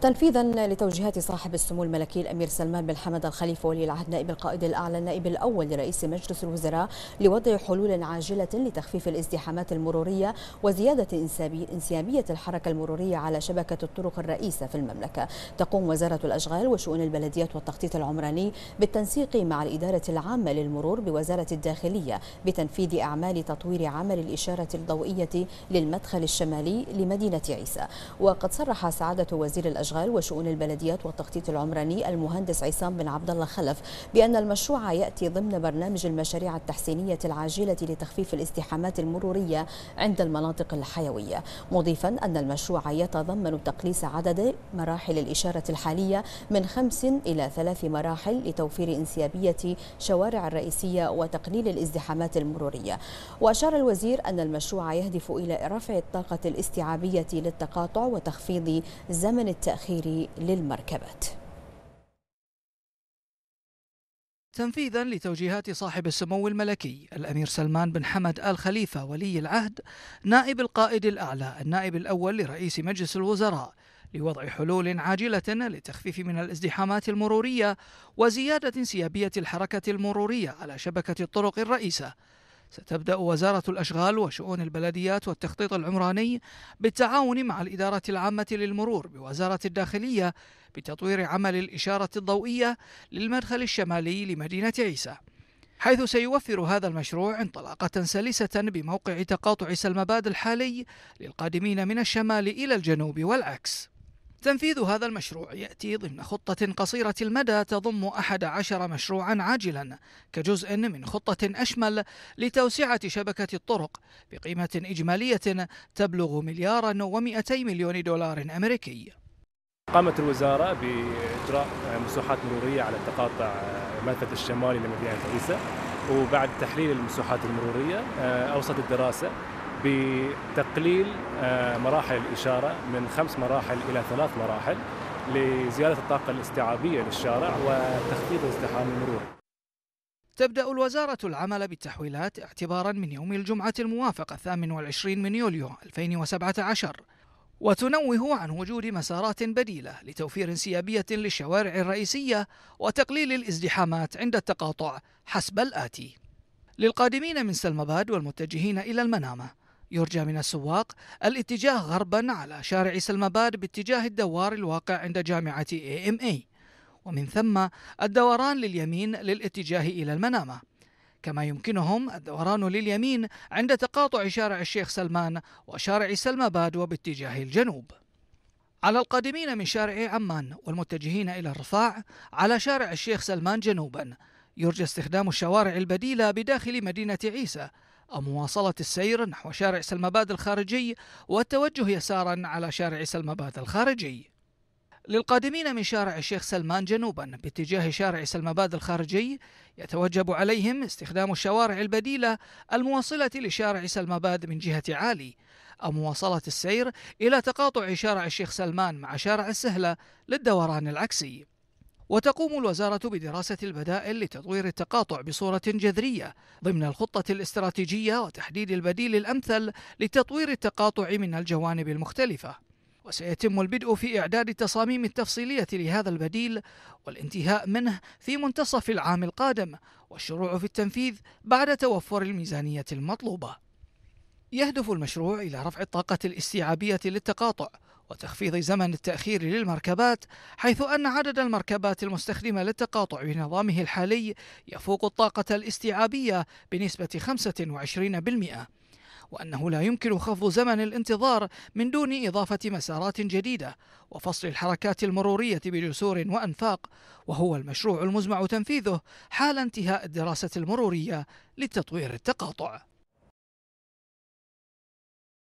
تنفيذا لتوجيهات صاحب السمو الملكي الأمير سلمان بن حمد الخليفة ولي العهد نائب القائد الأعلى النائب الأول لرئيس مجلس الوزراء لوضع حلول عاجلة لتخفيف الازدحامات المرورية وزيادة انسيابية الحركة المرورية على شبكة الطرق الرئيسة في المملكة تقوم وزارة الأشغال وشؤون البلديات والتخطيط العمراني بالتنسيق مع الإدارة العامة للمرور بوزارة الداخلية بتنفيذ أعمال تطوير عمل الإشارة الضوئية للمدخل الشمالي لمدينة عيسى وقد صرح سعادة وزير الأشغال الأشغال وشؤون البلديات والتخطيط العمراني المهندس عصام بن عبد الله خلف بأن المشروع يأتي ضمن برنامج المشاريع التحسينية العاجلة لتخفيف الازدحامات المرورية عند المناطق الحيوية مضيفا أن المشروع يتضمن تقليص عدد مراحل الإشارة الحالية من خمس إلى ثلاث مراحل لتوفير انسيابية شوارع الرئيسية وتقليل الازدحامات المرورية وأشار الوزير أن المشروع يهدف إلى رفع الطاقة الاستيعابية للتقاطع وتخفيض زمن التأخير التأخير للمركبات تنفيذا لتوجيهات صاحب السمو الملكي الامير سلمان بن حمد ال خليفه ولي العهد نائب القائد الاعلى النائب الاول لرئيس مجلس الوزراء لوضع حلول عاجله للتخفيف من الازدحامات المروريه وزياده انسيابيه الحركه المروريه على شبكه الطرق الرئيسه ستبدأ وزارة الأشغال وشؤون البلديات والتخطيط العمراني بالتعاون مع الإدارة العامة للمرور بوزارة الداخلية بتطوير عمل الإشارة الضوئية للمدخل الشمالي لمدينة عيسى حيث سيوفر هذا المشروع انطلاقة سلسة بموقع تقاطع سلمباد الحالي للقادمين من الشمال إلى الجنوب والعكس تنفيذ هذا المشروع يأتي ضمن خطة قصيرة المدى تضم أحد عشر مشروعا عاجلا كجزء من خطة أشمل لتوسعة شبكة الطرق بقيمة إجمالية تبلغ مليارا ومئتي مليون دولار أمريكي قامت الوزارة بإجراء مسوحات مرورية على التقاطع الملفت الشمالي لمدينة عيسى وبعد تحليل المسوحات المرورية أوصت الدراسة بتقليل آه، مراحل الإشارة من خمس مراحل إلى ثلاث مراحل لزيادة الطاقة الاستيعابية للشارع وتخفيض ازدحام المرور تبدأ الوزارة العمل بالتحويلات اعتبارا من يوم الجمعة الموافق الثامن والعشرين من يوليو 2017 وتنوه عن وجود مسارات بديلة لتوفير انسيابية للشوارع الرئيسية وتقليل الازدحامات عند التقاطع حسب الآتي للقادمين من سلمباد والمتجهين إلى المنامة يرجى من السواق الاتجاه غربا على شارع سلمباد باتجاه الدوار الواقع عند جامعة اي ام اي ومن ثم الدوران لليمين للاتجاه إلى المنامة كما يمكنهم الدوران لليمين عند تقاطع شارع الشيخ سلمان وشارع سلمباد وباتجاه الجنوب على القادمين من شارع عمان والمتجهين إلى الرفاع على شارع الشيخ سلمان جنوبا يرجى استخدام الشوارع البديلة بداخل مدينة عيسى مواصلة السير نحو شارع سلمباد الخارجي والتوجه يسارا على شارع سلمباد الخارجي للقادمين من شارع الشيخ سلمان جنوبا باتجاه شارع سلمباد الخارجي يتوجب عليهم استخدام الشوارع البديلة المواصلة لشارع سلمباد من جهة عالي أو مواصلة السير إلى تقاطع شارع الشيخ سلمان مع شارع السهلة للدوران العكسي وتقوم الوزارة بدراسة البدائل لتطوير التقاطع بصورة جذرية ضمن الخطة الاستراتيجية وتحديد البديل الأمثل لتطوير التقاطع من الجوانب المختلفة. وسيتم البدء في إعداد التصاميم التفصيلية لهذا البديل والانتهاء منه في منتصف العام القادم والشروع في التنفيذ بعد توفر الميزانية المطلوبة. يهدف المشروع إلى رفع الطاقة الاستيعابية للتقاطع وتخفيض زمن التأخير للمركبات حيث أن عدد المركبات المستخدمة للتقاطع بنظامه الحالي يفوق الطاقة الاستيعابية بنسبة 25% وأنه لا يمكن خفض زمن الانتظار من دون إضافة مسارات جديدة وفصل الحركات المرورية بجسور وأنفاق وهو المشروع المزمع تنفيذه حال انتهاء الدراسة المرورية لتطوير التقاطع